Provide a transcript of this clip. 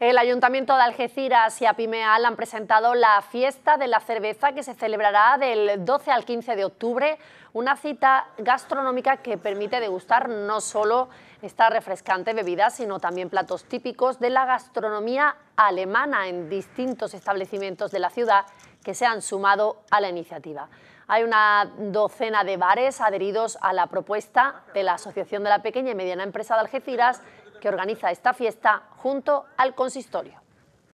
El Ayuntamiento de Algeciras y Apimeal han presentado la fiesta de la cerveza que se celebrará del 12 al 15 de octubre, una cita gastronómica que permite degustar no solo esta refrescante bebida, sino también platos típicos de la gastronomía alemana en distintos establecimientos de la ciudad que se han sumado a la iniciativa. Hay una docena de bares adheridos a la propuesta de la Asociación de la Pequeña y Mediana Empresa de Algeciras que organiza esta fiesta junto al consistorio.